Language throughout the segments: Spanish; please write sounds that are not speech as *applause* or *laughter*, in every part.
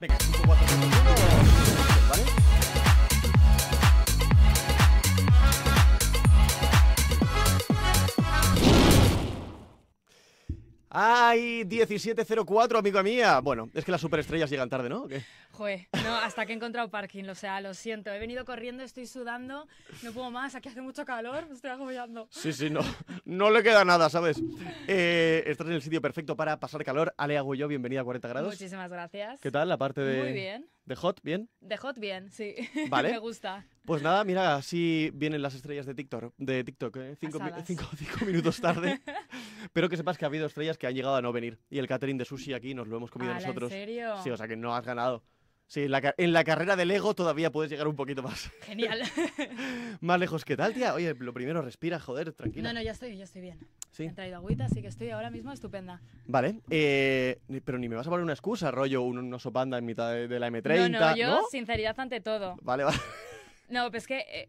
Nigga, ¡Ay! 1704, amiga mía. Bueno, es que las superestrellas llegan tarde, ¿no? Joder, no, hasta que he encontrado parking, o sea, lo siento. He venido corriendo, estoy sudando, no puedo más, aquí hace mucho calor, me estoy agobiando. Sí, sí, no, no le queda nada, ¿sabes? Eh, estás en el sitio perfecto para pasar calor. Ale, hago yo, bienvenida a 40 grados. Muchísimas gracias. ¿Qué tal la parte de...? Muy bien. ¿De Hot bien? De Hot bien, sí. *laughs* Vale. Me gusta. Pues nada, mira, así vienen las estrellas de TikTok, de TikTok ¿eh? cinco, minutos tarde. *laughs* Pero que sepas que ha habido estrellas que han llegado a no venir. Y el catering de sushi aquí nos lo hemos comido nosotros. ¿En serio? Sí, o sea que no has ganado. Sí, en la, carrera del ego todavía puedes llegar un poquito más. *laughs* Genial. *laughs* más lejos. que tal, tía? Oye, lo primero, respira, joder, tranquila. No, no, ya estoy, ya estoy bien. ¿Sí? He traído agüita, así que estoy ahora mismo estupenda. Vale, eh, pero ni me vas a poner una excusa, rollo un, oso panda en mitad de, la M30, No, no, yo sinceridad ante todo. Vale, vale. *laughs* No, pues que... Eh,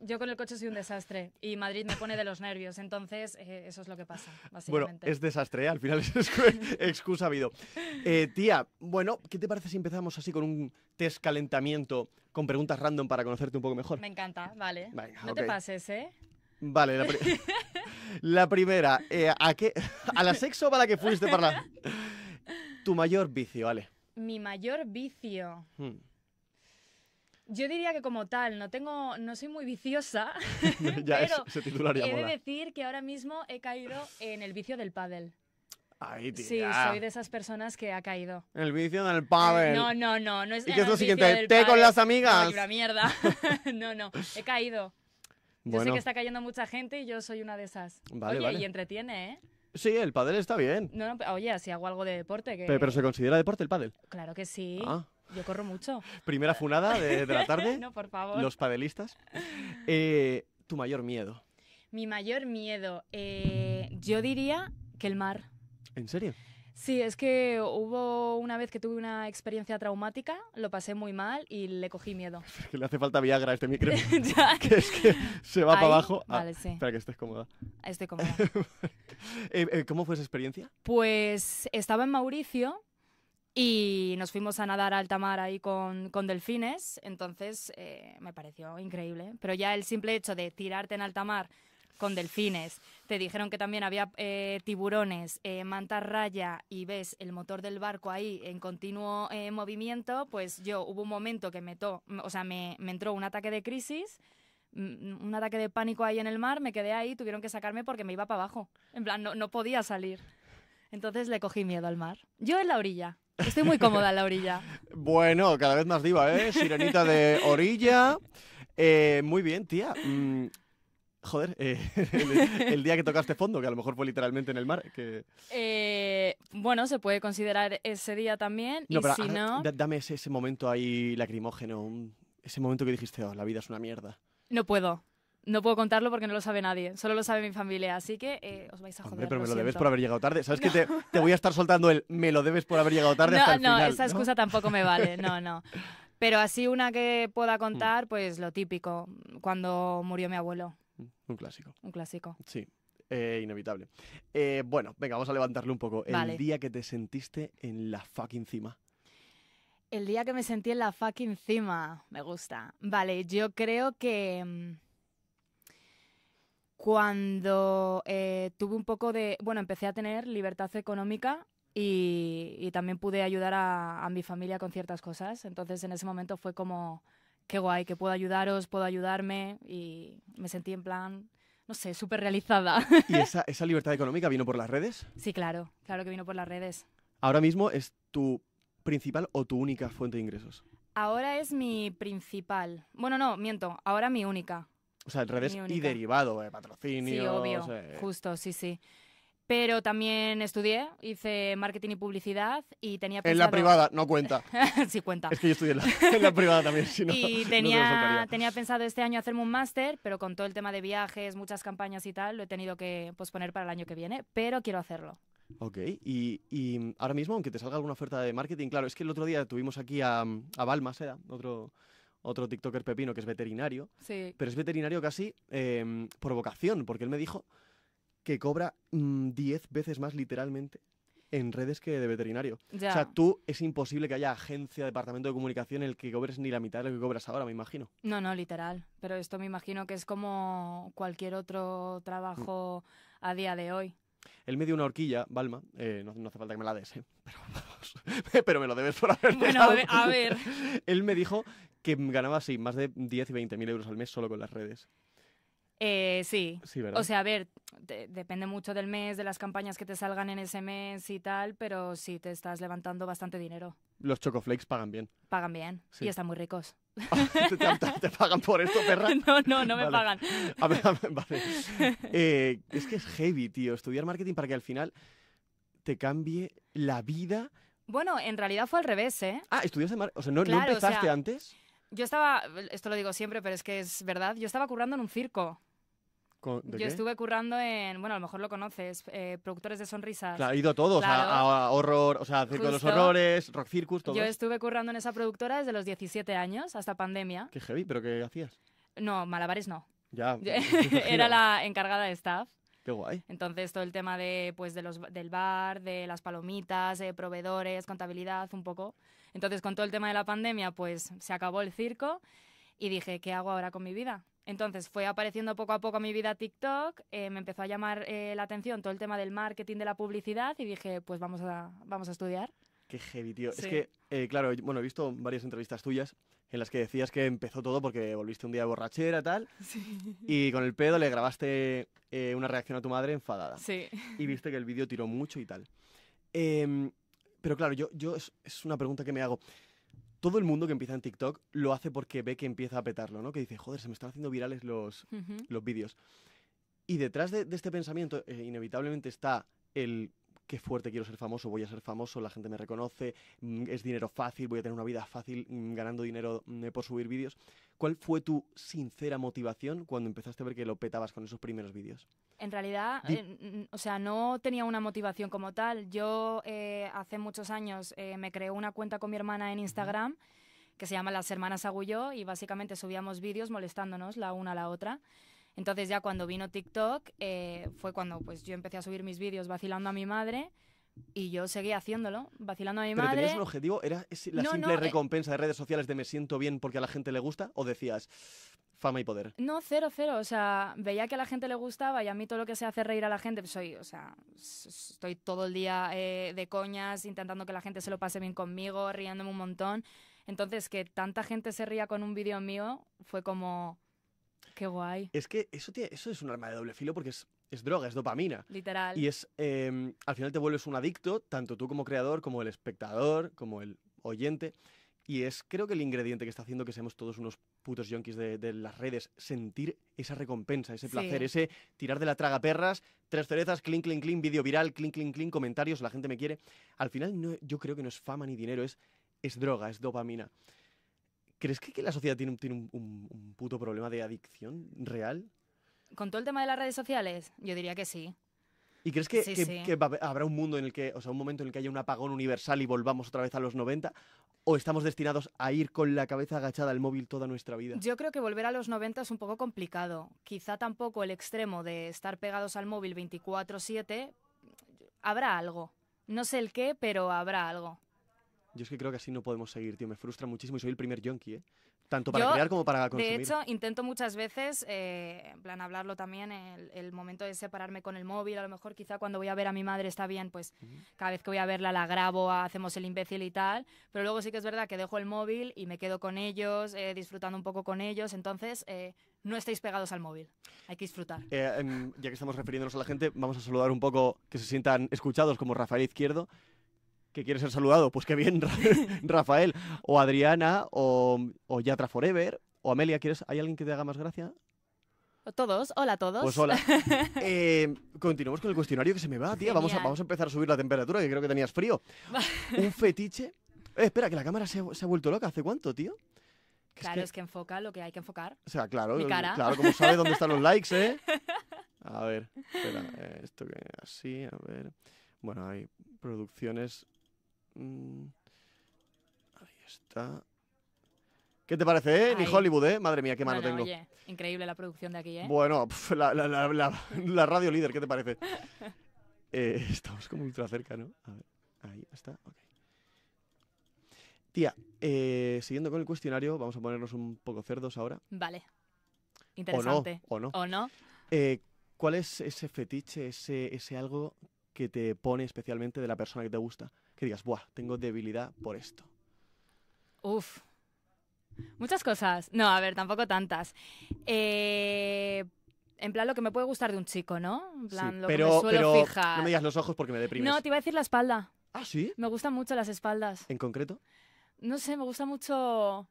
yo con el coche soy un desastre y Madrid me pone de los nervios, entonces eh, eso es lo que pasa, básicamente. Bueno, es desastre, ¿eh? al final es excusa habido. Eh, tía, bueno, ¿qué te parece si empezamos así con un test calentamiento con preguntas random para conocerte un poco mejor? Me encanta, vale. no te pases, ¿eh? Vale, la, *laughs* la primera, ¿a qué? ¿A la sexo para la que fuiste para Tu mayor vicio, vale. Mi mayor vicio. Hmm. Yo diría que como tal, no tengo, no soy muy viciosa, *laughs* ya *laughs* pero titularía he de decir que ahora mismo he caído en el vicio del pádel. Ahí Sí, soy de esas personas que ha caído. El vicio del pádel. No, no, no. no es, ¿Y qué es lo siguiente? ¿Té con las amigas? No, mierda. *laughs* no, no, he caído. Yo sé que está cayendo mucha gente y yo soy una de esas. Vale, vale. y entretiene, ¿eh? Sí, el pádel está bien. No, oye, si hago algo de deporte que... Pero, se considera deporte el pádel. Claro que sí. Ah. Yo corro mucho. Primera funada de, la tarde. *laughs* Los padelistas. Eh, ¿Tu mayor miedo? Mi mayor miedo. Eh, yo diría que el mar. ¿En serio? Sí, es que hubo una vez que tuve una experiencia traumática, lo pasé muy mal y le cogí miedo. *laughs* que le hace falta Viagra a este micro. *laughs* que es que se va para abajo. Ah, sí. Para que estés cómoda. Estoy cómoda. Eh, ¿Cómo fue esa experiencia? Pues estaba en Mauricio y nos fuimos a nadar a alta mar ahí con, delfines, entonces eh, me pareció increíble. Pero ya el simple hecho de tirarte en alta mar con delfines, te dijeron que también había eh, tiburones, eh, manta raya y ves el motor del barco ahí en continuo movimiento, pues yo hubo un momento que me, o sea, me, me entró un ataque de crisis un ataque de pánico ahí en el mar, me quedé ahí, tuvieron que sacarme porque me iba para abajo. En plan, no, no podía salir. Entonces le cogí miedo al mar. Yo en la orilla, Estoy muy cómoda en la orilla. *laughs* bueno, cada vez más diva, ¿eh? Sirenita de orilla. Eh, muy bien, tía. Mm, joder, eh, *laughs* el, día que tocaste fondo, que a lo mejor fue literalmente en el mar. Eh, bueno, se puede considerar ese día también. y si no... dame ese, ese, momento ahí lacrimógeno, ese momento que dijiste, oh, la vida es una mierda. No puedo. No puedo contarlo porque no lo sabe nadie, solo lo sabe mi familia, así que eh, os vais a joder. pero me lo, debes por haber llegado tarde. ¿Sabes que te, voy a estar soltando el me lo debes por haber llegado tarde no, esa excusa tampoco me vale, no, no. *laughs* Pero así una que pueda mm. contar, pues lo típico, cuando murió mi abuelo. Mm, un clásico. Un clásico. Sí, eh, inevitable. Eh, bueno, venga, vamos a levantarlo un poco. El día que te sentiste en la fucking cima. El día que me sentí en la fucking cima, me gusta. Vale, yo creo que mm, cuando eh, tuve un poco de, bueno, empecé a tener libertad económica y, también pude ayudar a, a, mi familia con ciertas cosas. Entonces en ese momento fue como, qué guay, que puedo ayudaros, puedo ayudarme y me sentí en plan, no sé, súper realizada. *laughs* ¿Y esa, *laughs* esa libertad económica vino por las redes? Sí, claro, claro que vino por las redes. Ahora mismo es tu principal o tu única fuente de ingresos. Ahora es mi principal. Bueno, no, miento, ahora mi única. O sea, revés y derivado, eh, patrocinio. Sí, obvio. Eh. Justo, sí, sí. Pero también estudié, hice marketing y publicidad y tenía pensado... En la privada, no cuenta. *laughs* sí cuenta. Es que yo estudié en la, privada también, si no, *laughs* Y tenía, tenía pensado este año hacerme un máster, pero con todo el tema de viajes, muchas campañas y tal, lo he tenido que posponer para el año que viene, pero quiero hacerlo. Ok, y, ahora mismo, aunque te salga alguna oferta de marketing, claro, es que el otro día tuvimos aquí a, a ¿será? otro otro TikToker pepino que es veterinario, sí. pero es veterinario casi em, por vocación, porque él me dijo que cobra 10 mm, veces más literalmente en redes que de veterinario. O sea, tú es imposible que haya agencia, departamento de comunicación en el que cobres ni la mitad de lo que cobras ahora, me imagino. No, no, literal. Pero esto me imagino que es como cualquier otro trabajo a día de hoy. Él me dio una horquilla, Balma, eh, no, hace falta que me la des, ¿eh? *laughs* pero, *laughs* pero, me lo debes por haber Bueno, a ver. *laughs* Él me dijo que ganaba así más de 10 y 20 mil euros al mes solo con las redes. Eh, sí. sí o sea, a ver, depende mucho del mes, de las campañas que te salgan en ese mes y tal, pero sí te estás levantando bastante dinero. Los chocoflakes pagan bien. Pagan bien y están muy ricos. *laughs* ¿Te, te, pagan por esto, perra? *laughs* No, no, no me pagan. A ver, a ver, vale. Eh, es que es heavy, tío, estudiar marketing para que al final te cambie la vida. Bueno, en realidad fue al revés, ¿eh? Ah, estudiaste marketing. O sea, ¿no, empezaste antes? Yo estaba, esto lo digo siempre, pero es que es verdad, yo estaba currando en un circo. Yo qué? estuve currando en, bueno, a lo mejor lo conoces, eh, productores de sonrisas. Claro, ido todos, a, horror, o sea, Circo de los Horrores, Rock Circus, todo. Yo estuve currando en esa productora desde los 17 años, hasta pandemia. Qué heavy, pero ¿qué hacías? No, malabares no. Ya. *laughs* Era la encargada de staff. Qué guay. Entonces todo el tema de, pues, del bar, de las palomitas, de eh, proveedores, contabilidad, un poco. Entonces, con todo el tema de la pandemia, pues se acabó el circo y dije, ¿qué hago ahora con mi vida? Entonces fue apareciendo poco a poco mi vida TikTok, eh, me empezó a llamar eh, la atención todo el tema del marketing, de la publicidad y dije, pues vamos a, vamos a estudiar. Qué heavy, tío. Es que, eh, claro, bueno, he visto varias entrevistas tuyas en las que decías que empezó todo porque volviste un día de borrachera, tal. *laughs* Sí. Y con el pedo le grabaste una reacción a tu madre enfadada. Sí. Y viste que el vídeo tiró mucho y tal. Eh, pero claro, yo, yo es, una pregunta que me hago todo el mundo que empieza en TikTok lo hace porque ve que empieza a petarlo, ¿no? Que dice, joder, se me están haciendo virales los, vídeos. Y detrás de, este pensamiento, eh, inevitablemente está el qué fuerte quiero ser famoso, voy a ser famoso, la gente me reconoce, mm, es dinero fácil, voy a tener una vida fácil mm, ganando dinero mm, por subir vídeos. ¿Cuál fue tu sincera motivación cuando empezaste a ver que lo petabas con esos primeros vídeos? En realidad, eh, o sea, no tenía una motivación como tal. Yo eh, hace muchos años eh, me creé una cuenta con mi hermana en Instagram. que se llama Las Hermanas Agulló y básicamente subíamos vídeos molestándonos la una a la otra. Entonces ya cuando vino TikTok eh, fue cuando pues yo empecé a subir mis vídeos vacilando a mi madre y yo seguía haciéndolo, vacilando a mi ¿Pero madre. ¿Tenías un objetivo? ¿Era la simple eh recompensa de redes sociales de me siento bien porque a la gente le gusta? ¿O decías fama y poder? No, cero, cero. O sea, veía que a la gente le gustaba y a mí todo lo que se hace reír a la gente, pues, soy, o sea, estoy todo el día eh, de coñas intentando que la gente se lo pase bien conmigo, riéndome un montón. Entonces, que tanta gente se ría con un vídeo mío fue como Qué guay. Es que eso, eso es un arma de doble filo porque es, droga, es dopamina. Literal. Y es, em, al final te vuelves un adicto, tanto tú como creador, como el espectador, como el oyente. Y es creo que el ingrediente que está haciendo que seamos todos unos putos yonkis de, las redes, sentir esa recompensa, ese placer, ese tirar de la traga perras, tres cerezas, clink, clink, clink, vídeo viral, clink, clink, clink, comentarios, la gente me quiere. Al final yo creo que no es fama ni dinero, es, es droga, es dopamina. ¿Crees que, la sociedad tiene, un, puto problema de adicción real? ¿Con todo el tema de las redes sociales? Yo diría que sí. ¿Y crees que, habrá un mundo en el que, o sea, un momento en el que haya un apagón universal y volvamos otra vez a los 90? ¿O estamos destinados a ir con la cabeza agachada al móvil toda nuestra vida? Yo creo que volver a los 90 es un poco complicado. Quizá tampoco el extremo de estar pegados al móvil 24-7. Habrá algo. No sé el qué, pero habrá algo. Yo es que creo que así no podemos seguir, tío. Me frustra muchísimo y soy el primer yonki, ¿eh? Tanto para crear como para consumir. De hecho, intento muchas veces, eh, en plan hablarlo también, el, momento de separarme con el móvil. A lo mejor quizá cuando voy a ver a mi madre está bien, pues cada vez que voy a verla la grabo, hacemos el imbécil y tal. Pero luego sí que es verdad que dejo el móvil y me quedo con ellos, eh, disfrutando un poco con ellos. Entonces... Eh, no estáis pegados al móvil. Hay que disfrutar. Em, ya que estamos refiriéndonos a la gente, vamos a saludar un poco que se sientan escuchados como Rafael Izquierdo, que quieres ser saludado, pues qué bien, *laughs* Rafael. O Adriana, o, Yatra Forever, o Amelia, ¿quieres? ¿Hay alguien que te haga más gracia? Todos, hola a todos. Pues hola. *laughs* Em, continuamos con el cuestionario que se me va, tía. Vamos a, vamos a, empezar a subir la temperatura, que creo que tenías frío. *laughs* Un fetiche. Eh, espera, que la cámara se, ha vuelto loca. ¿Hace cuánto, tío? claro, es que... enfoca lo que hay que enfocar. O sea, claro. Claro, como sabe dónde están los likes, ¿eh? A ver, espera. Eh, esto que así, a ver. Bueno, hay producciones Mm. Ahí está. ¿Qué te parece, eh? Ni Hollywood, eh. Madre mía, qué mano tengo. increíble la producción de aquí, ¿eh? Bueno, *laughs* la, radio líder, ¿qué te parece? *laughs* Eh, estamos como ultra cerca, ¿no? A ver, ahí está, Tía, eh, siguiendo con el cuestionario, vamos a ponernos un poco cerdos ahora. Vale. Interesante. o no. ¿O no? Eh, ¿Cuál es ese fetiche, ese algo que te pone especialmente de la persona que te gusta? que digas, buah, tengo debilidad por esto? Uf. Muchas cosas. No, a ver, tampoco tantas. Eh, en plan, lo que me puede gustar de un chico, ¿no? En plan, lo que me suelo pero No me digas los ojos porque me deprimes. No, te iba a decir la espalda. ¿Ah, sí? Me gustan mucho las espaldas. ¿En concreto? No sé, me gusta mucho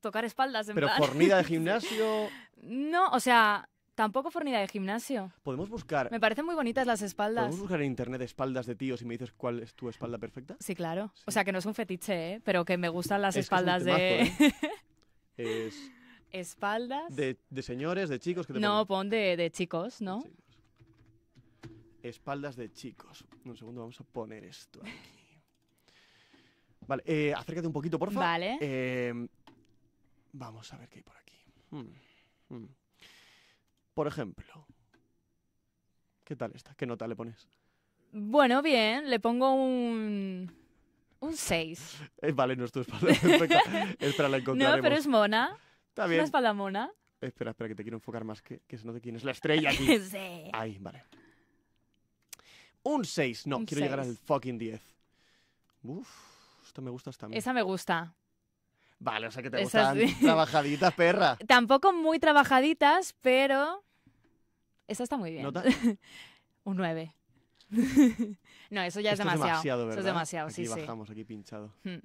tocar espaldas. En ¿Pero por de *laughs* gimnasio? no, o sea, Tampoco fornida de gimnasio. Podemos buscar. Me parecen muy bonitas las espaldas. Podemos buscar en internet espaldas de tíos y me dices cuál es tu espalda perfecta. Sí, claro. O sea que no es un fetiche, ¿eh? pero que me gustan las espaldas de. ¿eh? *laughs* es... Espaldas. De, señores, de chicos. que no, pon de, chicos, ¿no? Espaldas de chicos. Un segundo, vamos a poner esto aquí. Vale, eh, acércate un poquito, por favor. Vale. Eh, vamos a ver qué hay por aquí. Hmm, hmm por ejemplo. ¿Qué tal esta? ¿Qué nota le pones? Bueno, bien, le pongo un... Un 6. Eh, vale, no es tu espalda. *laughs* espera, la encontraremos. *laughs* No, pero es mona. Está bien. Es una espalda mona. Espera, espera, que te quiero enfocar más, que, que ¿No note quién es la estrella aquí. *laughs* sí. Ahí, vale. Un 6. No, quiero llegar al fucking 10. Uf, esta me gusta esta. Esa me gusta. Vale, o sea que te gusta gustan trabajaditas, perra. Tampoco muy trabajaditas, pero esa está muy bien. *laughs* un 9. *laughs* no, eso ya es demasiado. Es demasiado ¿verdad? Eso es demasiado, sí, sí, bajamos, aquí pinchado. Hmm.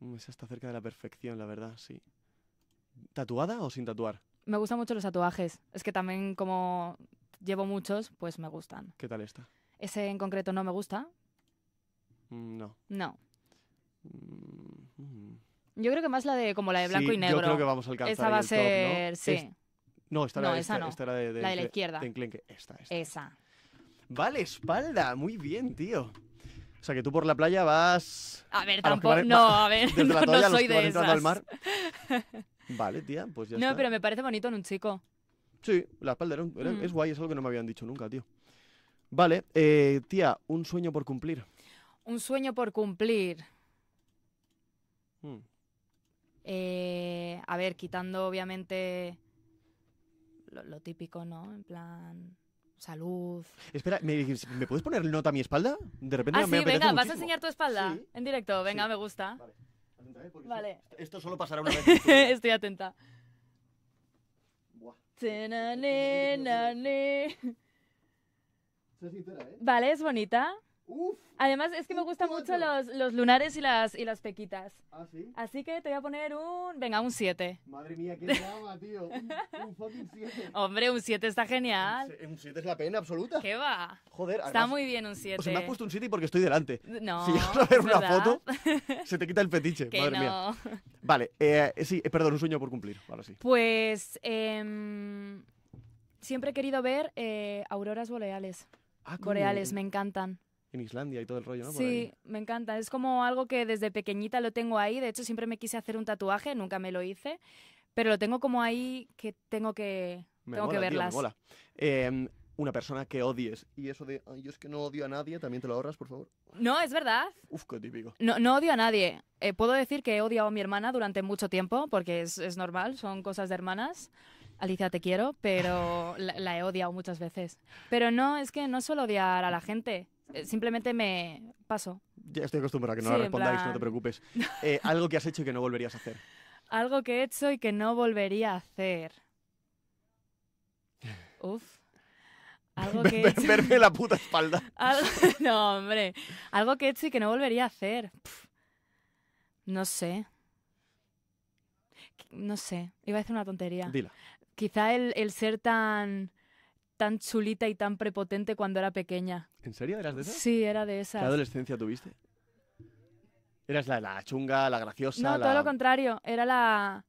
Mm, esa está cerca de la perfección, la verdad, sí. ¿Tatuada o sin tatuar? Me gustan mucho los tatuajes. Es que también como llevo muchos, pues me gustan. ¿Qué tal esta? Ese en concreto no me gusta. Mm, no. No. Mm, yo creo que más la de como la de blanco y negro. Yo creo que vamos a alcanzar. Esa va a ser, sí. No, esta era, este, era de, la de la izquierda. Esta, esta. Esa. Vale, espalda. Muy bien, tío. O sea, que tú por la playa vas... A ver, tampoco... no, a ver, *laughs* no, soy de esas. Al *laughs* Vale, tía, pues ya No, pero me parece bonito en un chico. Sí, la espalda era, es mm. guay, es algo que no me habían dicho nunca, tío. Vale, eh, tía, un sueño por cumplir. Un sueño por cumplir. Hmm. Eh, a ver, quitando obviamente lo, típico, ¿no? En plan, salud. Espera, ¿me, ¿me, puedes poner nota a mi espalda? De repente ah, me sí, venga, vas a enseñar tu espalda en directo. Venga, me gusta. Vale. Esto, solo pasará una *laughs* vez. Estoy atenta. Buah. ¿eh? Vale, es bonita. Además, es que me gustan mucho los, los, lunares y las, y las pequitas. ¿Ah, sí? Así que te voy a poner un. Venga, un 7. Madre mía, qué drama, tío. Un, *laughs* fucking 7. Hombre, un 7 está genial. Un 7 es la pena absoluta. ¿Qué va? Joder, Está muy bien un 7. O sea, me has puesto un 7 porque estoy delante. No. *laughs* Si yo a ver una foto, *laughs* se te quita el fetiche. madre mía. Vale, eh, sí, eh, perdón, un sueño por cumplir. sí. Pues. Em, siempre he querido ver eh, auroras boreales. Ah, boreales, me encantan en Islandia y todo el rollo, ¿no? sí, me encanta. Es como algo que desde pequeñita lo tengo ahí. De hecho, siempre me quise hacer un tatuaje, nunca me lo hice, pero lo tengo como ahí que tengo que, me tengo que verlas. me mola. Em, una persona que odies. Y eso de, yo es que no odio a nadie, también te lo ahorras, por favor. No, es verdad. Uf, qué típico. No, no odio a nadie. Eh, puedo decir que he odiado a mi hermana durante mucho tiempo, porque es, es normal, son cosas de hermanas. Alicia, te quiero, pero *laughs* la, la, he odiado muchas veces. Pero no, es que no suelo odiar a la gente. Eh, simplemente me paso. Ya estoy acostumbrada a que no respondáis, no te preocupes. *laughs* Eh, algo que has hecho y que no volverías a hacer. Algo que he hecho y que no volvería a hacer. *sighs* Uf. Verme la puta espalda. *laughs* No, hombre. Algo que he hecho y que no volvería a hacer. No sé. No sé. Iba a decir una tontería. Dila. Quizá el, el ser tan tan chulita y tan prepotente cuando era pequeña. ¿En serio eras de esas? Sí, era de esas. ¿Qué adolescencia tuviste? ¿Eras la, la chunga, la graciosa? No, todo lo contrario. Era la.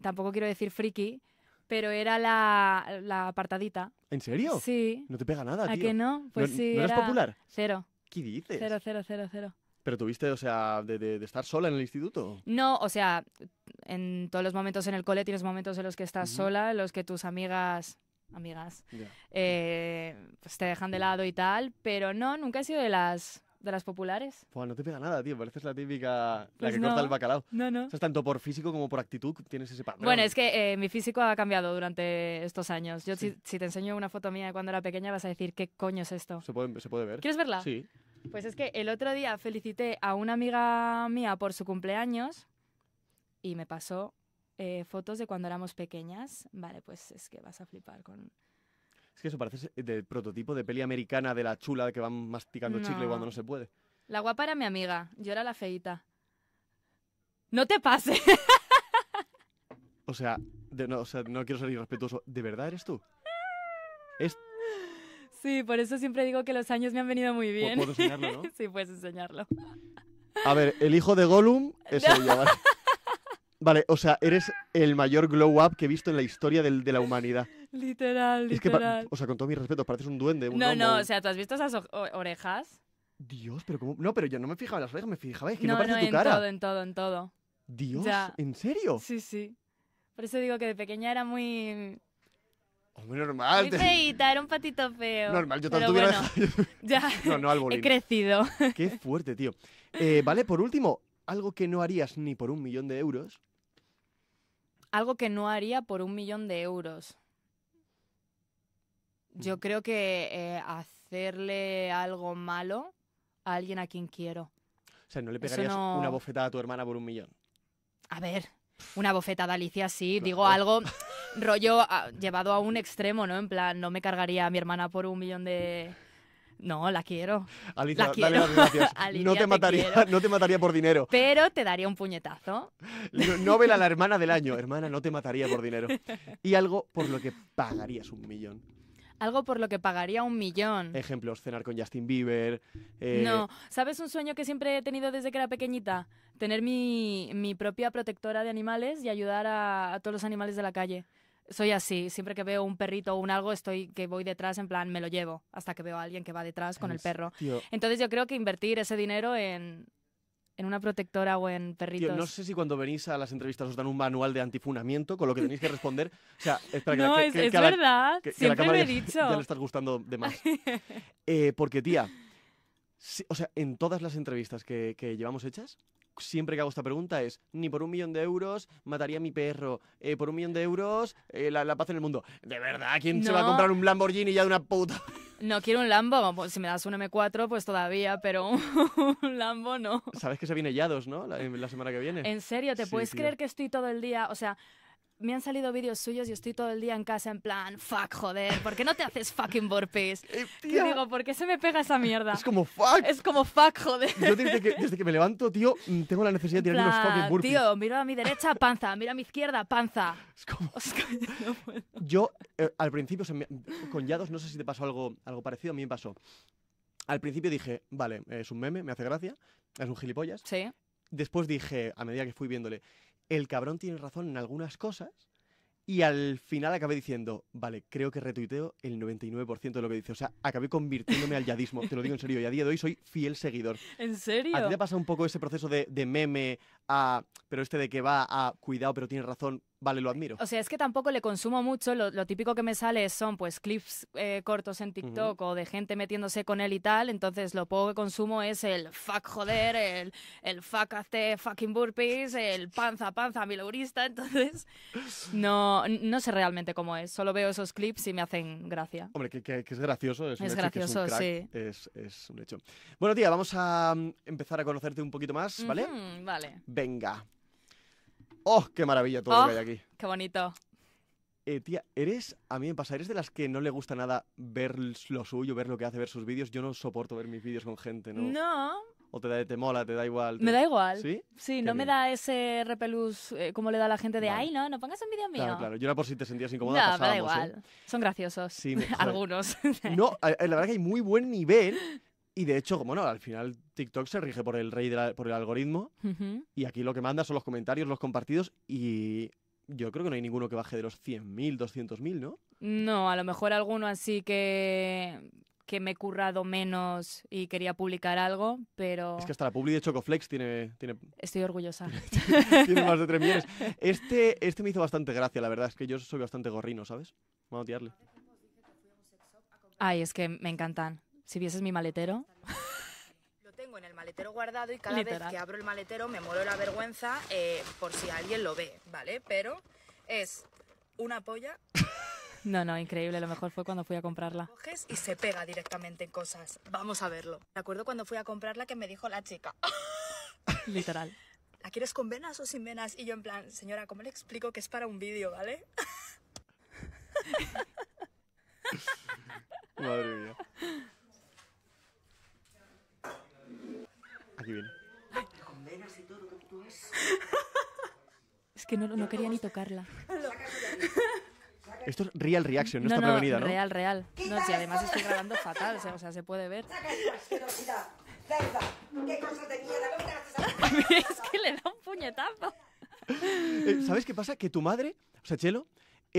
Tampoco quiero decir friki, pero era la, la apartadita. ¿En serio? Sí. No te pega nada, tío. ¿A que no? Pues sí. ¿No eras popular? Cero. ¿Qué dices? Cero, cero, cero, cero. ¿Pero tuviste, o sea, de, de, estar sola en el instituto? No, o sea, en todos los momentos en el cole tienes momentos en los que estás sola, en los que tus amigas amigas, eh, pues te dejan de lado y tal, pero no, nunca he sido de las de las populares. Pues no te pega nada, tío. Pareces la típica, la pues que corta el bacalao. No, no. O tanto por físico como por actitud tienes ese patrón. Bueno, es que eh, mi físico ha cambiado durante estos años. Yo, si, te enseño una foto mía de cuando era pequeña, vas a decir, ¿qué coño es esto? Se puede, se puede ver. ¿Quieres verla? Sí. Pues es que el otro día felicité a una amiga mía por su cumpleaños y me pasó eh, fotos de cuando éramos pequeñas, vale, pues es que vas a flipar con... Es que eso parece del prototipo de peli americana de la chula que van masticando chicle cuando no se puede. La guapa era mi amiga, yo era la feita. No te pase. o, sea, no, quiero ser irrespetuoso. ¿De verdad eres tú? Sí, por eso siempre digo que los años me han venido muy bien. *laughs* sí, puedes enseñarlo. A ver, el hijo de Gollum es *laughs* el Vale, o sea, eres el mayor glow up que he visto en la historia del, de la humanidad. Literal, es Que, o sea, con todo mi respeto, pareces un duende. no, no, o sea, ¿tú has visto esas orejas? Dios, pero ¿cómo? No, pero yo no me fijaba en las orejas, me fijaba, en que no, no no, en todo, en todo, en todo. Dios, ¿en serio? Sí, sí. Por eso digo que de pequeña era muy... Muy normal. Muy feita, era un patito feo. Normal, yo tanto hubiera... *laughs* ya. No, no, al *laughs* He crecido. Qué fuerte, tío. Eh, vale, por último, algo que no harías ni por un millón de euros. Algo que no haría por un millón de euros. Yo mm. creo que eh, hacerle algo malo a alguien a quien quiero. O sea, no le pegarías una bofetada a tu hermana por un millón. A ver, una bofetada Alicia sí, digo algo *laughs* rollo ah, llevado a un extremo, ¿no? En plan, no me cargaría a mi hermana por un millón de, no, la quiero. Dale las gracias. *laughs* *laughs* no, te, mataría, por dinero. Pero te daría un puñetazo. a La hermana del año. Hermana, no te mataría por dinero. Y algo por lo que pagarías un millón. Algo por lo que pagaría un millón. Ejemplos, cenar con Justin Bieber. Eh, no, ¿sabes un sueño que siempre he tenido desde que era pequeñita? Tener mi, propia protectora de animales y ayudar a todos los animales de la calle soy así, siempre que veo un perrito o un algo, estoy que voy detrás, en plan, me lo llevo, hasta que veo a alguien que va detrás con el perro. Entonces yo creo que invertir ese dinero en, en una protectora o en perritos. no sé si cuando venís a las entrevistas os dan un manual de antifunamiento con lo que tenéis que responder. O sea, *laughs* no, es, es verdad. Siempre me he dicho. Ya, le estás gustando de más. *laughs* Eh, porque, tía, o sea, en todas las entrevistas que, llevamos hechas, siempre que hago esta pregunta es, ni por un millón de euros mataría a mi perro, eh, por un millón de euros eh, la, paz en el mundo. De verdad, ¿quién se va a comprar un Lamborghini ya de una puta? *laughs* No quiero un Lambo, si me das un M4 pues todavía, pero *laughs* un Lambo no. Sabes que se viene Yados, ¿no? La, semana que viene. En serio, ¿te puedes creer que estoy todo el día, o sea, me han salido vídeos suyos y estoy todo el día en casa en plan, fuck, joder, ¿por qué no te haces fucking burpees? y *laughs* eh, digo, ¿por qué se me pega esa mierda? Es como fuck. Es como fuck, joder. Yo *laughs* desde que, me levanto, tío, mm, tengo la necesidad de tirarme unos fucking burpees. Tío, miro a mi derecha, panza, miro a mi izquierda, panza. Es como... *laughs* Yo, eh, al principio, con Yados, no sé si te pasó algo, algo parecido, a mí me pasó. Al principio dije, vale, es un meme, me hace gracia, es un gilipollas. Sí. Después dije, a medida que fui viéndole, el cabrón tiene razón en algunas cosas y al final acabé diciendo, vale, creo que retuiteo el 99% de lo que dice. O sea, acabé convirtiéndome al yadismo, te lo digo en serio, y a día de hoy soy fiel seguidor. ¿En serio? ¿A ti te pasa un poco ese proceso de, de meme a, pero este de que va a, cuidado, pero tiene razón, vale, lo admiro. O sea, es que tampoco le consumo mucho. Lo, típico que me sale son pues clips eh, cortos en TikTok o de gente metiéndose con él y tal. Entonces, lo poco que consumo es el fuck joder, el, el fuck hazte fucking burpees, el panza panza milaurista Entonces, no, no sé realmente cómo es. Solo veo esos clips y me hacen gracia. Hombre, que, es gracioso. Es, gracioso, un sí. Es, un hecho. Bueno, tía, vamos a mm, empezar a conocerte un poquito más, ¿vale? vale. Venga. ¡Oh, qué maravilla todo lo que oh, hay aquí! ¡Qué bonito! Eh, tía, eres, a mí me pasa, eres de las que no le gusta nada ver lo suyo, ver lo que hace, ver sus vídeos. Yo no soporto ver mis vídeos con gente, ¿no? No. ¿O te, da, te mola, te da igual? Me da igual. ¿Sí? Sí, no me da ese repelús eh, como le da a la gente de, ahí no, no pongas un vídeo mío. Claro, claro. Yo era por si te sentías incómoda. No, da igual. Son graciosos. Sí, *laughs* Algunos. no, eh, la verdad que hay muy buen nivel *laughs* Y de hecho, bueno, al final TikTok se rige por el rey, por el algoritmo. Y aquí lo que manda son los comentarios, los compartidos. Y yo creo que no hay ninguno que baje de los 100.000, 200.000, ¿no? No, a lo mejor alguno así que, que me he currado menos y quería publicar algo, pero... Es que hasta la publi de Chocoflex tiene... tiene... Estoy orgullosa. *laughs* tiene más de 3 millones. Este, este me hizo bastante gracia, la verdad. Es que yo soy bastante gorrino, ¿sabes? Vamos a tirarle. Ay, es que me encantan si vieses mi maletero. Lo tengo en el maletero guardado y cada vez que abro el maletero me muero la vergüenza eh, por si alguien lo ve, ¿vale? Pero es una polla. *laughs* No, no, increíble. Lo mejor fue cuando fui a comprarla. y se pega directamente en cosas. Vamos a verlo. Me acuerdo cuando fui a comprarla que me dijo la chica. *laughs* Literal. ¿La quieres con venas o sin venas? Y yo en plan, señora, ¿cómo le explico que es para un vídeo, ¿vale? *laughs* Madre mía. Es que no, quería ni tocarla. Esto es real reaction, no, está prevenida, ¿no? Real, real. No, además estoy grabando fatal, o sea, se puede ver. Es que le da un puñetazo. Eh, ¿Sabes qué pasa? Que tu madre, o sea, Chelo,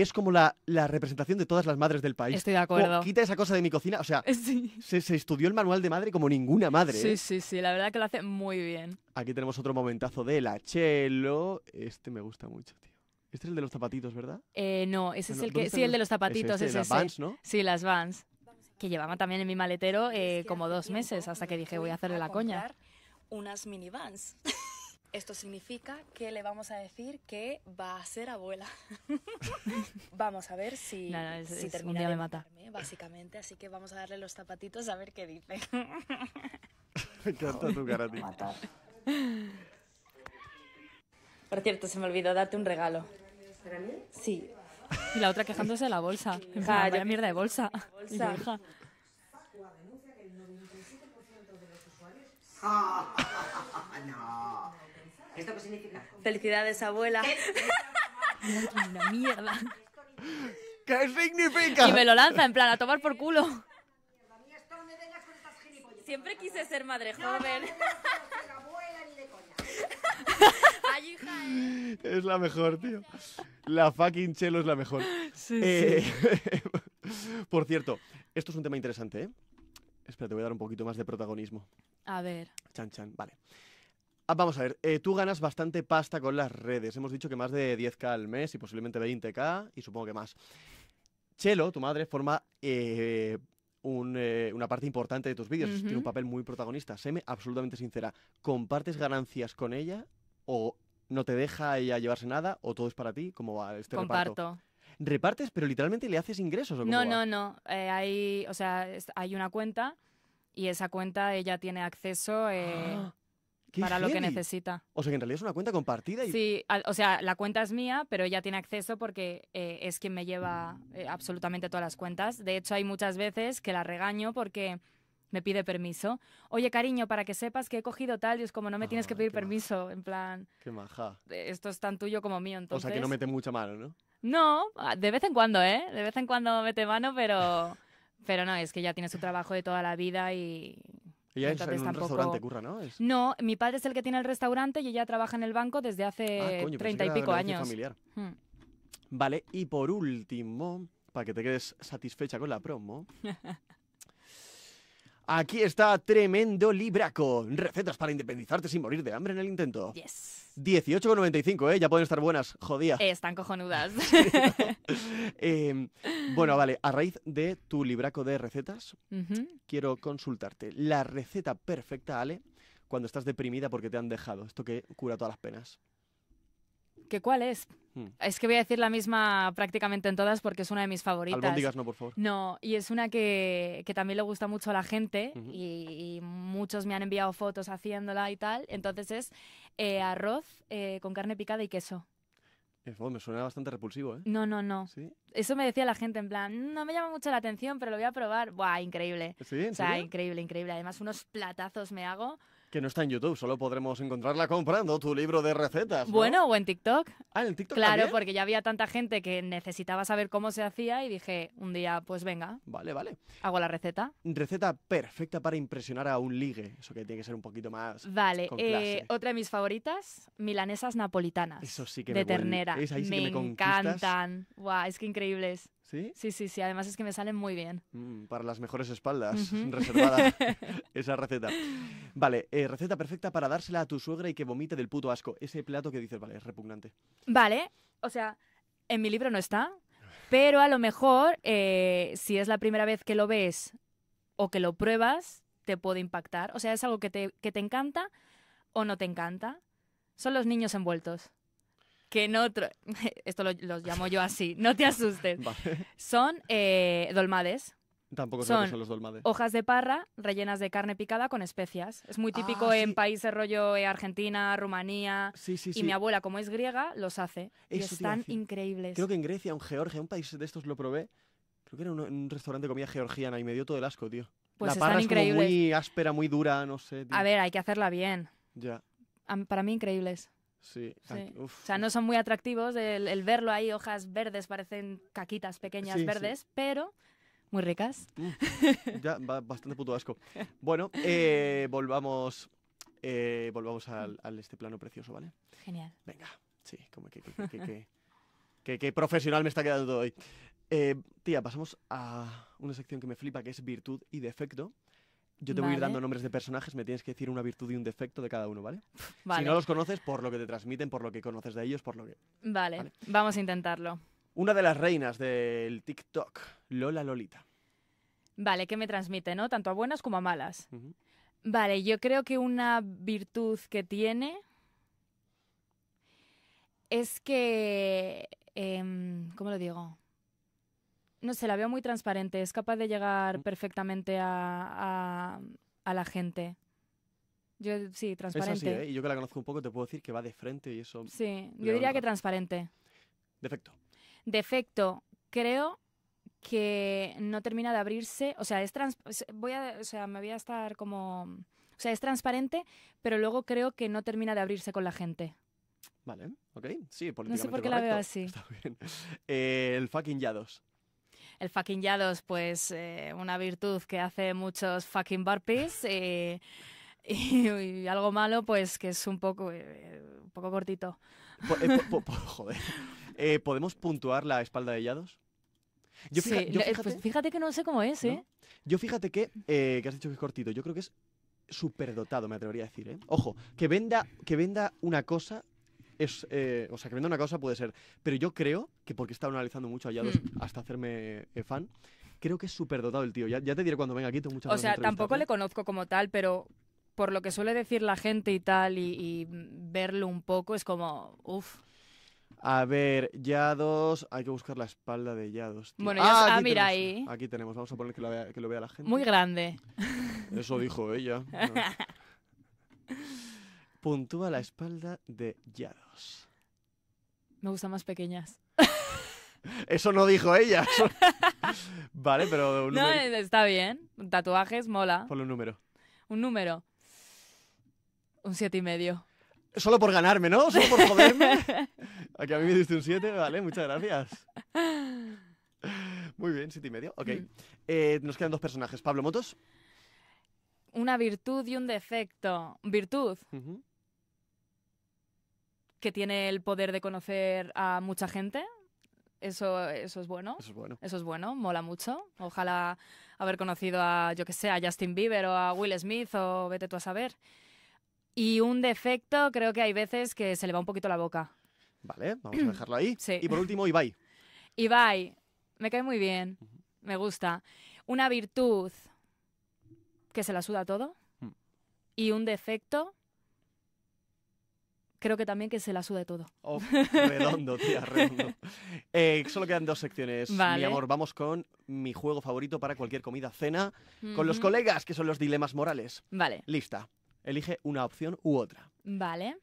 es como la, representación de todas las madres del país. Estoy de acuerdo. quita esa cosa de mi cocina. O sea, *laughs* se, estudió el manual de madre como ninguna madre. Sí, ¿eh? sí, sí. La verdad que lo hace muy bien. Aquí tenemos otro momentazo de la chelo. Este me gusta mucho, tío. Este es el de los zapatitos, ¿verdad? Eh, no, ese es ah, el que. Sí, el de los zapatitos. Es, el de las Vans, ¿no? Sí, las Vans. Que llevaba también en mi maletero eh, como dos meses hasta que dije voy a hacerle la coña. Unas minivans. *laughs* Esto significa que le vamos a decir que va a ser abuela. *laughs* vamos a ver si, termina de básicamente. Así que vamos a darle los zapatitos a ver qué dice. *laughs* me encanta tu cara, tío. Por cierto, se me olvidó darte un regalo. ¿Para mí? Sí. Y la otra quejándose de la bolsa. Ja, sea, yo... mierda de bolsa. bolsa. *laughs* no. ¿Esto qué significa? Felicidades, abuela. Una mierda. ¿Qué significa? Y me lo lanza en plan a tomar por culo. Siempre quise ser madre joven. Es la mejor, tío. La fucking chelo es la mejor. por cierto, esto es un tema interesante, ¿eh? Espera, te voy a dar un poquito más de protagonismo. A ver. Chan, chan, vale. Ah, vamos a ver, eh, tú ganas bastante pasta con las redes. Hemos dicho que más de 10k al mes y posiblemente 20k y supongo que más. Chelo, tu madre, forma eh, eh, una parte importante de tus vídeos. Tiene un papel muy protagonista. séme absolutamente sincera. ¿Compartes ganancias con ella o no te deja ella llevarse nada o todo es para ti? como va este Comparto. reparto? ¿Repartes, pero literalmente le haces ingresos? ¿o no, no, no, hay, o sea, hay una cuenta y esa cuenta ella tiene acceso. ¡Ah! para lo que necesita. O sea, que en realidad es una cuenta compartida. Y... Sí, o sea, la cuenta es mía, pero ella tiene acceso porque eh, es quien me lleva eh, absolutamente todas las cuentas. De hecho, hay muchas veces que la regaño porque me pide permiso. Oye, cariño, para que sepas que he cogido tal, y es como no me tienes que pedir permiso, en plan... Qué maja. Eh, esto es tan tuyo como mío, entonces... O sea, que no mete mucha mano, ¿no? No, ah, de vez en cuando, ¿eh? De vez en cuando mete mano, pero... pero no, es que ya tiene su trabajo de toda la vida y ella en un restaurante curra, ¿no? No, mi padre es el que tiene el restaurante y ella trabaja en el banco desde hace ah, treinta y pico años. Familiar. Hmm. Vale, y por último, para que te quedes satisfecha con la promo, *laughs* Aquí está tremendo libraco. Recetas para independizarte sin morir de hambre en el intento. Yes. 18,95, ¿eh? Ya pueden estar buenas, jodía. Eh, están cojonudas. *laughs* Em, bueno, vale, a raíz de tu libraco de recetas, quiero consultarte. La receta perfecta, Ale, cuando estás deprimida porque te han dejado. Esto que cura todas las penas. ¿Qué cuál es? Hmm. Es que voy a decir la misma prácticamente en todas porque es una de mis favoritas. Albóndigas no, por favor. No, y es una que, que también le gusta mucho a la gente y, muchos me han enviado fotos haciéndola y tal. Entonces es eh, arroz eh, con carne picada y queso. Eh, me suena bastante repulsivo, ¿eh? No, no, no. Eso me decía la gente en plan, no me llama mucho la atención, pero lo voy a probar. Buah, increíble. ¿Sí? ¿En o sea, increíble, increíble. Además, unos platazos me hago. Que no está en YouTube, solo podremos encontrarla comprando tu libro de recetas. Bueno, o en TikTok. Ah, en TikTok. Claro, porque ya había tanta gente que necesitaba saber cómo se hacía y dije, un día, pues venga. Vale, vale. Hago la receta. Receta perfecta para impresionar a un ligue. Eso que tiene que ser un poquito más. Vale, con eh, otra de mis favoritas, milanesas napolitanas. Eso sí que de ternera. Es ahí me, me encantan. Guau, es que increíbles. ¿Sí? Sí, sí, sí. Además es que me salen muy bien. Mm, para las mejores espaldas, *laughs* reservada *laughs* esa receta. Vale, eh, receta perfecta para dársela a tu suegra y que vomite del puto asco. Ese plato que dices, vale, es repugnante. Vale, o sea, en mi libro no está, pero a lo mejor eh, si es la primera vez que lo ves o que lo pruebas, te puede impactar. O sea, es algo que te encanta o no te encanta. Son los niños envueltos que en otro, *laughs* esto los llamo yo así, no te asustes, *laughs* son eh, dolmades. Tampoco son, los dolmades. Hojas de parra rellenas de carne picada con especias. Es muy ah, típico en países rollo eh, Argentina, Rumanía. Sí, y mi abuela, como es griega, los hace. y están increíbles. Creo que en Grecia, en Georgia, un país de estos lo probé. Creo que era un, restaurante de comida georgiana y me dio todo el asco, tío. Pues la parra es muy áspera, muy dura, no sé. A ver, hay que hacerla bien. Ya. Para mí, increíbles. Sí. o sea, no son muy atractivos. El, verlo ahí, hojas verdes, parecen caquitas pequeñas verdes, pero muy ricas. ya, bastante puto asco. Bueno, eh, *laughs* volvamos, eh, volvamos al, este plano precioso, ¿vale? Genial. Venga, sí, como que, que, que, que profesional me está quedando hoy. Eh, tía, pasamos a una sección que me flipa, que es virtud y defecto. Yo te voy a ir dando nombres de personajes, me tienes que decir una virtud y un defecto de cada uno, ¿vale? *laughs* Si no los conoces, por lo que te transmiten, por lo que conoces de ellos, por lo que... vale, vamos a intentarlo. Una de las reinas del TikTok, Lola Lolita. Vale, ¿qué me transmite, no? Tanto a buenas como a malas. Vale, yo creo que una virtud que tiene es que... Em, ¿Cómo lo digo? no sé, la veo muy transparente, es capaz de llegar perfectamente a, la gente. Yo sí, transparente. Es así, ¿eh? Y yo que la conozco un poco te puedo decir que va de frente y eso. Sí, yo diría que transparente. Defecto. Defecto. Creo que no termina de abrirse, o sea, es trans voy o sea, me voy a estar como, o sea, es transparente, pero luego creo que no termina de abrirse con la gente. Vale, ok, sí, políticamente No sé por qué la veo así. *laughs* Está bien. Eh, el fucking Yados. El fucking yados, pues eh, una virtud que hace muchos fucking burpees. *laughs* Eh, y, algo malo, pues que es un poco, eh, un poco cortito. *laughs* joder. ¿Podemos puntuar la espalda de Yados? Yo, pues, fíjate, que no sé cómo es, ¿eh? Yo fíjate que, que has dicho que es cortito, yo creo que es superdotado, me atrevería a decir, ¿eh? Ojo, que venda, que venda una cosa es, eh, o sea, creyendo una causa puede ser, pero yo creo que porque he estado analizando mucho a Yados mm. hasta hacerme eh, fan, creo que es súper dotado el tío. Ya, te diré cuando venga aquí, tengo O sea, tampoco le conozco como tal, pero por lo que suele decir la gente y tal, y, verlo un poco, es como, uff. A ver, Yados, hay que buscar la espalda de Yados. Bueno, ya ah, mira ahí. Aquí tenemos, vamos a poner que lo, vea, la gente. Muy grande. Eso dijo ella. *laughs* puntúa la espalda de Yaros. Me gustan más pequeñas. *laughs* Eso no dijo ella. *laughs* vale, pero No, eh, está bien. Tatuajes mola. por un número. Un número. Un siete y medio. Solo por ganarme, ¿no? Solo por joderme. *laughs* Aquí a mí me diste un 7, vale, muchas gracias. Muy bien, siete y medio, ok. Mm. Eh, nos quedan dos personajes. Pablo Motos. Una virtud y un defecto. Virtud que tiene el poder de conocer a mucha gente. Eso, eso es bueno. Eso es bueno. Eso es bueno, mola mucho. Ojalá haber conocido a, yo que sé, a Justin Bieber o a Will Smith o vete tú a saber. Y un defecto, creo que hay veces que se le va un poquito la boca. Vale, vamos a *clears throat* dejarlo ahí. Y por último, Ibai. Ibai, me cae muy bien, me gusta. Una virtud que se la suda todo. Mm. Y un defecto creo que también que se la suda todo. redondo, tía, redondo. *laughs* Eh, solo quedan dos secciones, vale. mi amor. Vamos con mi juego favorito para cualquier comida, cena, con los colegas, que son los dilemas morales. Vale. Lista. Elige una opción u otra. Vale.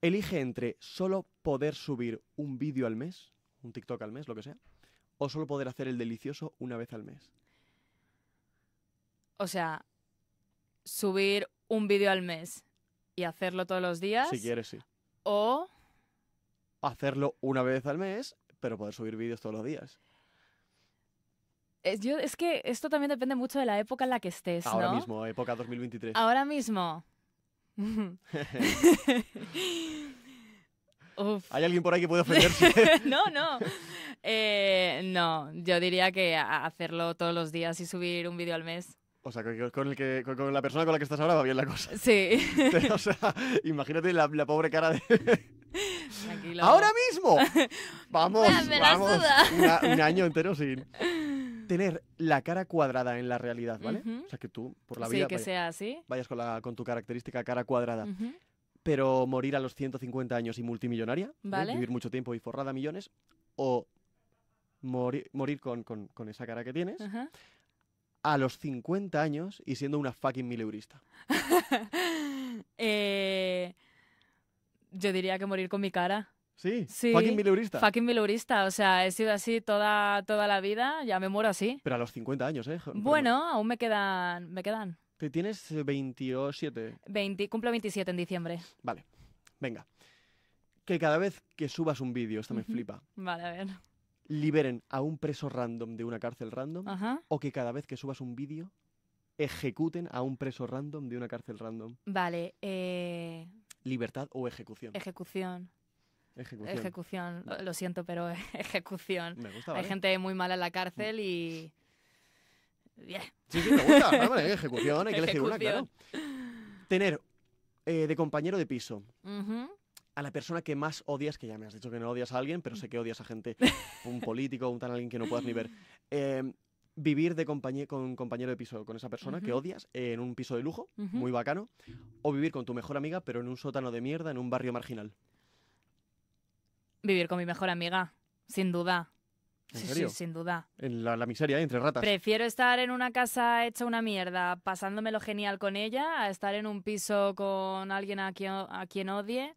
Elige entre solo poder subir un vídeo al mes, un TikTok al mes, lo que sea, o solo poder hacer el delicioso una vez al mes. O sea, subir un vídeo al mes y hacerlo todos los días. Si quieres, sí. O hacerlo una vez al mes, pero poder subir vídeos todos los días. Es, que esto también depende mucho de la época en la que estés. Ahora mismo, época 2023. Ahora mismo. *laughs* ¿Hay alguien por ahí que puede ofenderse? *laughs* no, no. Eh, no, yo diría que hacerlo todos los días y subir un vídeo al mes. O sea, con, el que, con la persona con la que estás ahora va bien la cosa. Sí. *laughs* o sea, imagínate la, pobre cara de... *laughs* ¡Ahora mismo! *laughs* Vamos, vamos. un año entero sin tener la cara cuadrada en la realidad, ¿vale? O sea, que tú, por la vida... Sí, que sea así. Vayas con, tu característica cara cuadrada. Pero morir a los 150 años y multimillonaria, ¿Vale? vivir mucho tiempo y forrada millones, o morir, con, esa cara que tienes, Ajá a los 50 años y siendo una fucking mileurista? *laughs* eh, yo diría que morir con mi cara. Sí, sí fucking mileurista. Fucking mileurista, o sea, he sido así toda, toda la vida, ya me muero así. Pero a los 50 años, ¿eh? Bueno, aún me quedan, me quedan. Te tienes 27. Eh, 20, cumplo 27 en diciembre. Vale, venga. Que cada vez que subas un vídeo, esto me flipa. Vale, a ver liberen a un preso random de una cárcel random o que cada vez que subas un vídeo ejecuten a un preso random de una cárcel random. Vale. Eh, Libertad o ejecución. Ejecución. Ejecución. Lo siento, pero *laughs* ejecución. Me gusta, Hay gente muy mala en la cárcel y... Sí, sí, me gusta. *laughs* ejecución, hay que elegir una, claro. Tener eh, de compañero de piso a la persona que más odias, que ya me has dicho que no odias a alguien, pero sé que odias a gente, un *laughs* político, un tal alguien que no puedas ni ver. Eh, vivir de compañía con un compañero de piso, con esa persona que odias, en un piso de lujo, muy bacano, o vivir con tu mejor amiga, pero en un sótano de mierda, en un barrio marginal. Vivir con mi mejor amiga, sin duda. sí, sin duda. En la, miseria, ¿eh? entre ratas. Prefiero estar en una casa hecha una mierda, pasándome lo genial con ella, a estar en un piso con alguien a quien, a quien odie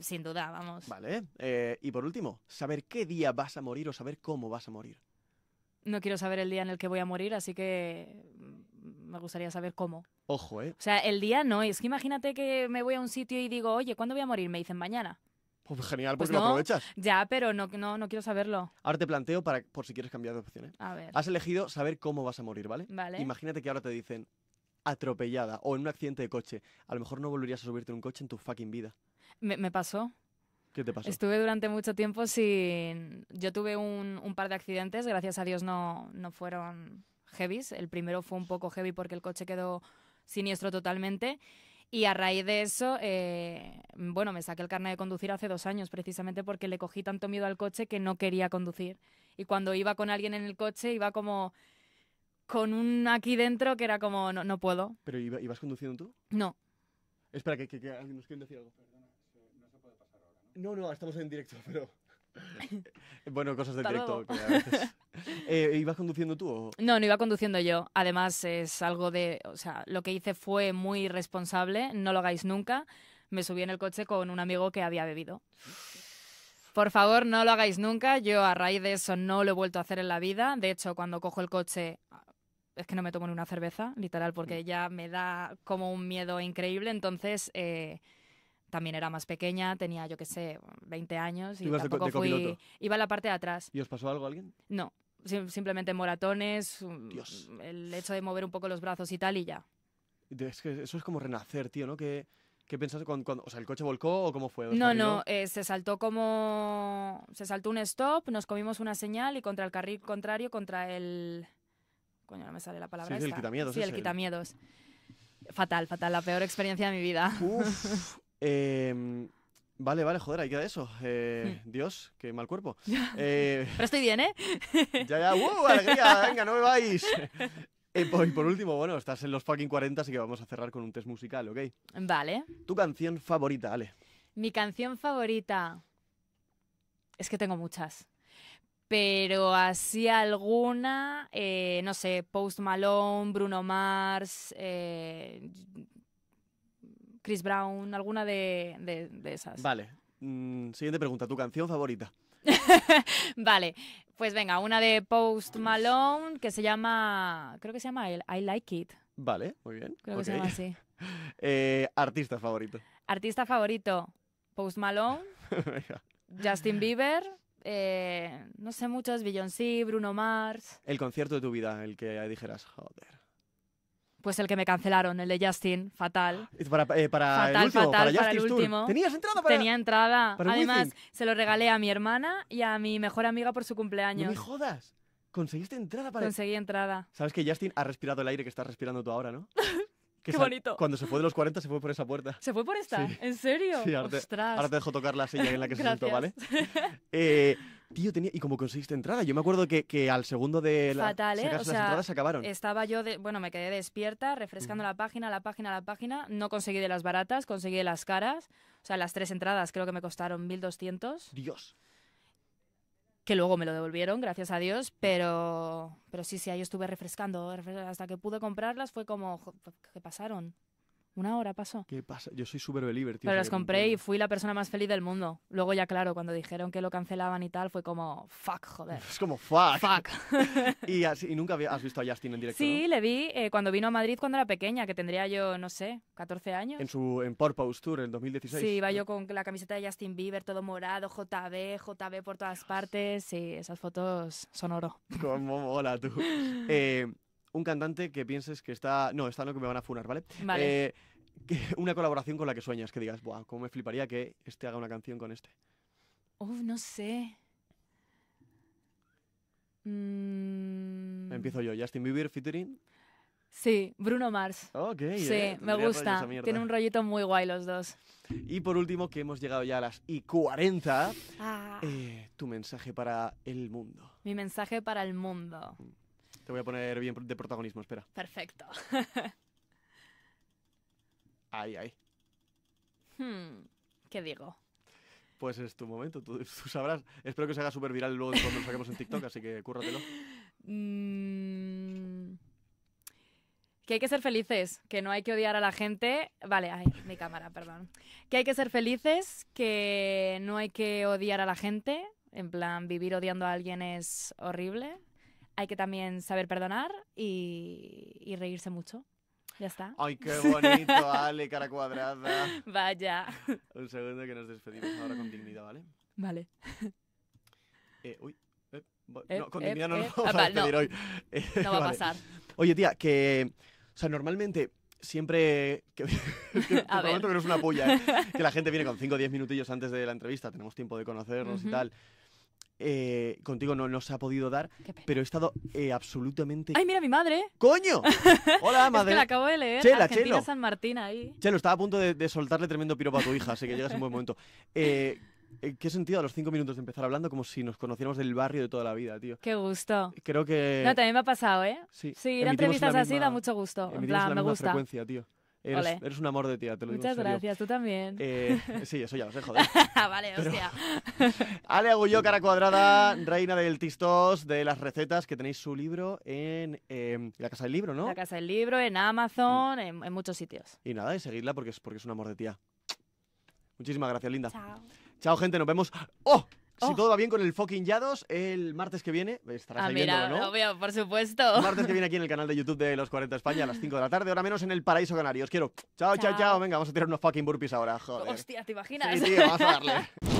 sin duda, vamos. Vale. Eh, y por último, saber qué día vas a morir o saber cómo vas a morir. No quiero saber el día en el que voy a morir, así que mm, me gustaría saber cómo. Ojo, ¿eh? O sea, el día no. Es que imagínate que me voy a un sitio y digo, oye, ¿cuándo voy a morir? Me dicen mañana. Pues genial, pues, pues lo aprovechas. Ya, pero no, no, no quiero saberlo. Ahora te planteo para, por si quieres cambiar de opción. Eh. A ver. Has elegido saber cómo vas a morir, ¿vale? Vale. Imagínate que ahora te dicen atropellada o en un accidente de coche. A lo mejor no volverías a subirte un coche en tu fucking vida. Me, pasó. ¿Qué te pasó? Estuve durante mucho tiempo sin... Yo tuve un, par de accidentes, gracias a Dios no, fueron heavies. El primero fue un poco heavy porque el coche quedó siniestro totalmente. Y a raíz de eso, eh, bueno, me saqué el carnet de conducir hace dos años, precisamente porque le cogí tanto miedo al coche que no quería conducir. Y cuando iba con alguien en el coche, iba como con un aquí dentro que era como, no, puedo. ¿Pero ibas conduciendo tú? No. Espera, que, que, alguien nos quiera decir algo. No, no, estamos en directo, *laughs* pero. *laughs* bueno, cosas de directo. *laughs* Eh, ¿Ibas conduciendo tú? O... No, no iba conduciendo yo. Además, es algo de. O sea, lo que hice fue muy responsable, no lo hagáis nunca. Me subí en el coche con un amigo que había bebido. Por favor, no lo hagáis nunca. Yo a raíz de eso no lo he vuelto a hacer en la vida. De hecho, cuando cojo el coche, es que no me tomo ni una cerveza, literal, porque mm. ya me da como un miedo increíble. Entonces, eh, también era más pequeña, tenía, yo qué sé, 20 años y Ibas tampoco fui... Iba a la parte de atrás. ¿Y os pasó algo a alguien? No, simplemente moratones, mm, el hecho de mover un poco los brazos y tal y ya. que eso es como renacer, tío, ¿no? ¿Qué pensaste cuando, o sea, el coche volcó o cómo fue? No, no, eh, se saltó como se saltó un stop, nos comimos una señal y contra el carril contrario, contra el coño, no me sale la palabra. Sí, el quitamiedos. Sí, el, quitamiedos. Fatal, fatal, la peor experiencia de mi vida. Uf, *laughs* Em, vale, vale, joder, ahí queda eso. Eh, hmm. Dios, qué mal cuerpo. *laughs* Eh, Pero estoy bien, ¿eh? *laughs* Ya, ya, ¡uh! ¡Alegría! *laughs* ¡Venga, no me vais! Eh, y por último, bueno, estás en los fucking 40, así que vamos a cerrar con un test musical, ¿ok? Vale. ¿Tu canción favorita, Ale? Mi canción favorita. Es que tengo muchas. Pero así alguna, no sé, Post Malone, Bruno Mars, Chris Brown, alguna de, esas. Vale. Mm, siguiente pregunta, ¿tu canción favorita? *laughs* vale, pues venga, una de Post Malone que se llama, creo que se llama I Like It. Vale, muy bien. Creo que se llama así. *laughs* Eh, artista favorito. Artista favorito, Post Malone, *laughs* Justin Bieber, eh, no sé muchos, Beyoncé, Bruno Mars. El concierto de tu vida, el que dijeras, joder. Pues el que me cancelaron, el de Justin, fatal. Para, eh, para el último, para, ¿Tenías entrada para Tenía entrada. Además, se lo regalé a mi hermana y a mi mejor amiga por su cumpleaños. ¡No me jodas! ¿Conseguiste entrada para...? Conseguí entrada. ¿Sabes que Justin ha respirado el aire que estás respirando tú ahora, no? *laughs* Qué bonito. Cuando se fue de los 40 se fue por esa puerta. ¿Se fue por esta? ¿En serio? Sí, ahora, Te, ahora te dejo tocar la silla en la que se sentó, ¿vale? *laughs* Eh, tenía... ¿y cómo conseguiste entrada? Yo me acuerdo que, que al segundo de la... ¿eh? las entradas se acabaron. Estaba yo, bueno, me quedé despierta, refrescando la página, la página, la página. No conseguí de las baratas, conseguí de las caras. O sea, las tres entradas creo que me costaron 1.200. Dios que luego me lo devolvieron, gracias a Dios, pero, pero sí, sí, ahí estuve refrescando, refrescando hasta que pude comprarlas, fue como, ¿qué pasaron? Una hora pasó. ¿Qué pasa? Yo soy súper believer, tío. Pero las compré y fui la persona más feliz del mundo. Luego ya, claro, cuando dijeron que lo cancelaban y tal, fue como, fuck, joder. *laughs* Es como, fuck. Fuck. *laughs* y, así, nunca has visto a Justin en directo, Sí, le vi eh, cuando vino a Madrid cuando era pequeña, que tendría yo, no sé, 14 años. En su en Purpose Tour, en 2016. Sí, iba yo con la camiseta de Justin Bieber, todo morado, JB, JB por todas partes. Sí, esas fotos son oro. Cómo mola, tú. *laughs* Eh, un cantante que pienses que está. No, está lo que me van a funar, ¿vale? Vale. Eh, *laughs* una colaboración con la que sueñas, que digas, ¡buah! ¿Cómo me fliparía que este haga una canción con este? Uf, no sé. Mm. Empiezo yo, Justin Bieber featuring. Sí, Bruno Mars. Ok, sí, eh, me gusta. Tiene un rollito muy guay los dos. Y por último, que hemos llegado ya a las y 40, ah. eh, tu mensaje para el mundo. Mi mensaje para el mundo. Mm. Te voy a poner bien de protagonismo, espera. Perfecto. ay, *laughs* ay. Hmm, ¿Qué digo? Pues es tu momento, tú, sabrás. Espero que se haga súper viral luego cuando lo saquemos en TikTok, así que cúrratelo. Mm, que hay que ser felices, que no hay que odiar a la gente. Vale, ay, mi cámara, perdón. Que hay que ser felices, que no hay que odiar a la gente. En plan, vivir odiando a alguien es horrible hay que también saber perdonar y, reírse mucho. Ya está. Ay, qué *laughs* bonito, Ale, cara cuadrada. Vaya. Un segundo que nos despedimos ahora con dignidad, ¿vale? Vale. *laughs* Eh, uy. Eh, eh, no, con dignidad no nos vamos a despedir hoy. no *laughs* va a pasar. Oye, tía, que. O sea, normalmente siempre. Que, a ver. que no es una puya, que la gente viene con 5 o 10 minutillos antes de la entrevista, tenemos tiempo de conocernos y tal. Eh, contigo no, se ha podido dar, pero he estado eh, absolutamente... ¡Ay, mira mi madre! ¡Coño! *laughs* ¡Hola, madre! es que la acabo de leer. Chela, Argentina San Martín ahí. Chelo, estaba a punto de, soltarle tremendo piropo a tu hija, así que llegas en buen momento. *laughs* Eh, eh, ¿Qué sentido a los cinco minutos de empezar hablando como si nos conociéramos del barrio de toda la vida, tío? Qué gusto. Creo que... No, también me ha pasado, ¿eh? Sí. Sí, ir a entrevistas así da mucho gusto. En plan, la me gusta. frecuencia, tío. Eres, un amor de tía, te lo Muchas digo. Muchas gracias, tú también. Eh, sí, eso ya os he jodido. vale, hostia. *laughs* Ale Agulló, cara cuadrada, reina del Tistos, de las recetas, que tenéis su libro en em, la Casa del Libro, ¿no? La Casa del Libro, en Amazon, en, muchos sitios. Y nada, y seguidla porque es, porque es un amor de tía. Muchísimas gracias, linda. Chao. Chao, gente, nos vemos. ¡Oh! Si oh. todo va bien con el fucking Yados, el martes que viene ah, mira, ¿no? Obvio, por supuesto. El martes que viene aquí en el canal de YouTube de Los 40 España a las 5 de la tarde, ahora menos en el Paraíso Canario. Os quiero. Chao, chao, chao, Venga, vamos a tirar unos fucking burpees ahora, joder. Hostia, ¿te imaginas? Sí, vamos a darle. *laughs*